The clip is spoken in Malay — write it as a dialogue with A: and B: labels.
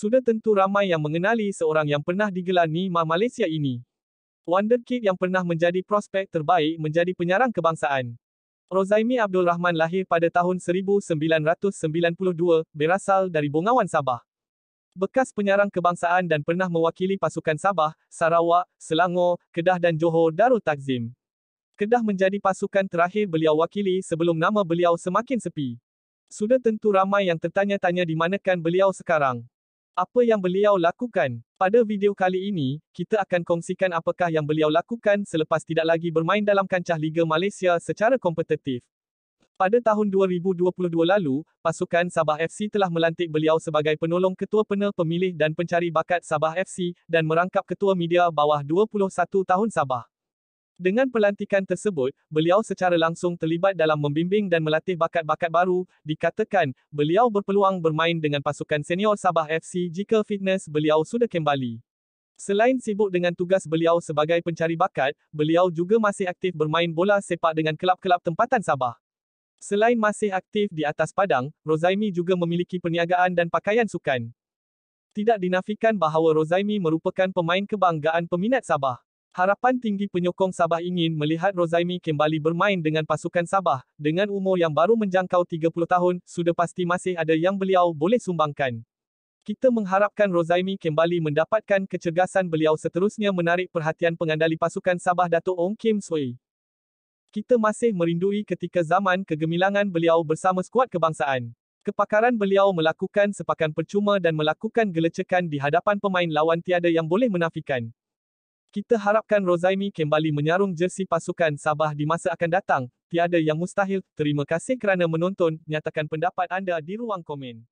A: sudah tentu ramai yang mengenali seorang yang pernah digelar Ni Ma Malaysia ini. Wonderkid yang pernah menjadi prospek terbaik menjadi penyarang kebangsaan. Rozaimi Abdul Rahman lahir pada tahun 1992, berasal dari Bongawan Sabah. Bekas penyarang kebangsaan dan pernah mewakili pasukan Sabah, Sarawak, Selangor, Kedah dan Johor Darul Takzim. Kedah menjadi pasukan terakhir beliau wakili sebelum nama beliau semakin sepi. Sudah tentu ramai yang tertanya-tanya di manakan beliau sekarang. Apa yang beliau lakukan? Pada video kali ini, kita akan kongsikan apakah yang beliau lakukan selepas tidak lagi bermain dalam kancah Liga Malaysia secara kompetitif. Pada tahun 2022 lalu, pasukan Sabah FC telah melantik beliau sebagai penolong ketua penel pemilih dan pencari bakat Sabah FC dan merangkap ketua media bawah 21 tahun Sabah. Dengan pelantikan tersebut, beliau secara langsung terlibat dalam membimbing dan melatih bakat-bakat baru. Dikatakan, beliau berpeluang bermain dengan pasukan senior Sabah FC jika fitness beliau sudah kembali. Selain sibuk dengan tugas beliau sebagai pencari bakat, beliau juga masih aktif bermain bola sepak dengan kelab-kelab tempatan Sabah. Selain masih aktif di atas padang, Rozaimi juga memiliki perniagaan dan pakaian sukan. Tidak dinafikan bahawa Rozaimi merupakan pemain kebanggaan peminat Sabah. Harapan tinggi penyokong Sabah ingin melihat Rozaimi kembali bermain dengan pasukan Sabah, dengan umur yang baru menjangkau 30 tahun, sudah pasti masih ada yang beliau boleh sumbangkan. Kita mengharapkan Rozaimi kembali mendapatkan kecergasan beliau seterusnya menarik perhatian pengandali pasukan Sabah Dato' Ong Kim Sui. Kita masih merindui ketika zaman kegemilangan beliau bersama skuad kebangsaan. Kepakaran beliau melakukan sepakan percuma dan melakukan gelecekan di hadapan pemain lawan tiada yang boleh menafikan. Kita harapkan Rozaimi kembali menyarung jersi pasukan Sabah di masa akan datang, tiada yang mustahil, terima kasih kerana menonton, nyatakan pendapat anda di ruang komen.